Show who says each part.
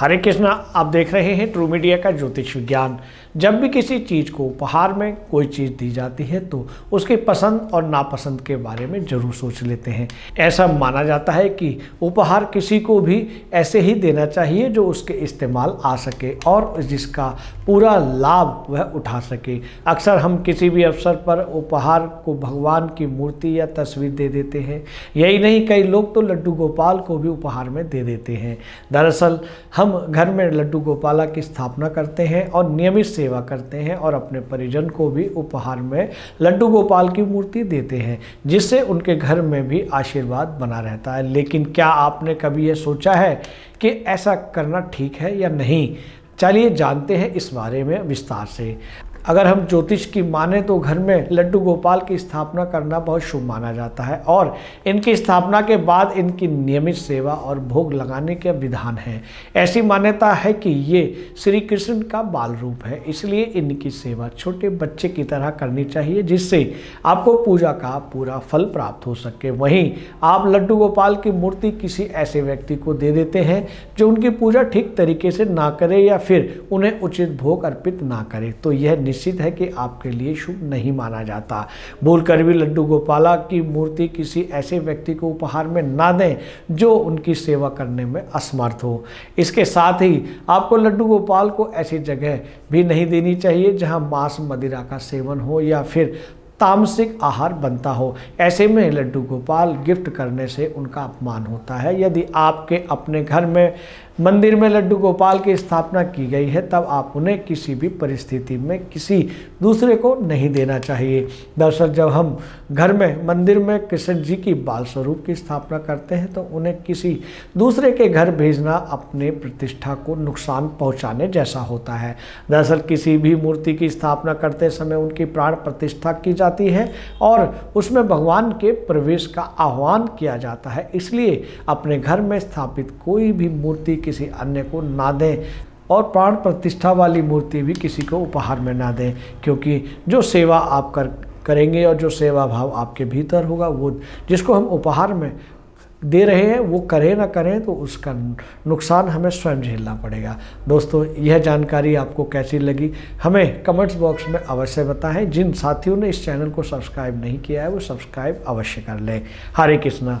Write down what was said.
Speaker 1: हरे कृष्णा आप देख रहे हैं ट्रू मीडिया का ज्योतिष विज्ञान जब भी किसी चीज़ को उपहार में कोई चीज़ दी जाती है तो उसकी पसंद और नापसंद के बारे में ज़रूर सोच लेते हैं ऐसा माना जाता है कि उपहार किसी को भी ऐसे ही देना चाहिए जो उसके इस्तेमाल आ सके और जिसका पूरा लाभ वह उठा सके अक्सर हम किसी भी अवसर पर उपहार को भगवान की मूर्ति या तस्वीर दे देते हैं यही नहीं कई लोग तो लड्डू गोपाल को भी उपहार में दे देते हैं दरअसल हम घर में लड्डू गोपाला की स्थापना करते हैं और नियमित से सेवा करते हैं और अपने परिजन को भी उपहार में लड्डू गोपाल की मूर्ति देते हैं जिससे उनके घर में भी आशीर्वाद बना रहता है लेकिन क्या आपने कभी यह सोचा है कि ऐसा करना ठीक है या नहीं चलिए जानते हैं इस बारे में विस्तार से अगर हम ज्योतिष की माने तो घर में लड्डू गोपाल की स्थापना करना बहुत शुभ माना जाता है और इनकी स्थापना के बाद इनकी नियमित सेवा और भोग लगाने के विधान है ऐसी मान्यता है कि ये श्री कृष्ण का बाल रूप है इसलिए इनकी सेवा छोटे बच्चे की तरह करनी चाहिए जिससे आपको पूजा का पूरा फल प्राप्त हो सके वहीं आप लड्डू गोपाल की मूर्ति किसी ऐसे व्यक्ति को दे देते हैं जो उनकी पूजा ठीक तरीके से ना करे या फिर उन्हें उचित भोग अर्पित ना करे तो यह निश्चित है कि आपके लिए शुभ नहीं माना जाता भूलकर भी लड्डू गोपाला की मूर्ति किसी ऐसे व्यक्ति को उपहार में ना दें जो उनकी सेवा करने में असमर्थ हो इसके साथ ही आपको लड्डू गोपाल को ऐसी जगह भी नहीं देनी चाहिए जहाँ मांस मदिरा का सेवन हो या फिर तामसिक आहार बनता हो ऐसे में लड्डू गोपाल गिफ्ट करने से उनका अपमान होता है यदि आपके अपने घर में मंदिर में लड्डू गोपाल की स्थापना की गई है तब आप उन्हें किसी भी परिस्थिति में किसी दूसरे को नहीं देना चाहिए दरअसल जब हम घर में मंदिर में कृष्ण जी की बाल स्वरूप की स्थापना करते हैं तो उन्हें किसी दूसरे के घर भेजना अपने प्रतिष्ठा को नुकसान पहुंचाने जैसा होता है दरअसल किसी भी मूर्ति की स्थापना करते समय उनकी प्राण प्रतिष्ठा की जाती है और उसमें भगवान के प्रवेश का आह्वान किया जाता है इसलिए अपने घर में स्थापित कोई भी मूर्ति किसी अन्य को ना दें और प्राण प्रतिष्ठा वाली मूर्ति भी किसी को उपहार में ना दें क्योंकि जो सेवा आप कर करेंगे और जो सेवा भाव आपके भीतर होगा वो जिसको हम उपहार में दे रहे हैं वो करें ना करें तो उसका नुकसान हमें स्वयं झेलना पड़ेगा दोस्तों यह जानकारी आपको कैसी लगी हमें कमेंट्स बॉक्स में अवश्य बताएं जिन साथियों ने इस चैनल को सब्सक्राइब नहीं किया है वो सब्सक्राइब अवश्य कर लें हरे कृष्णा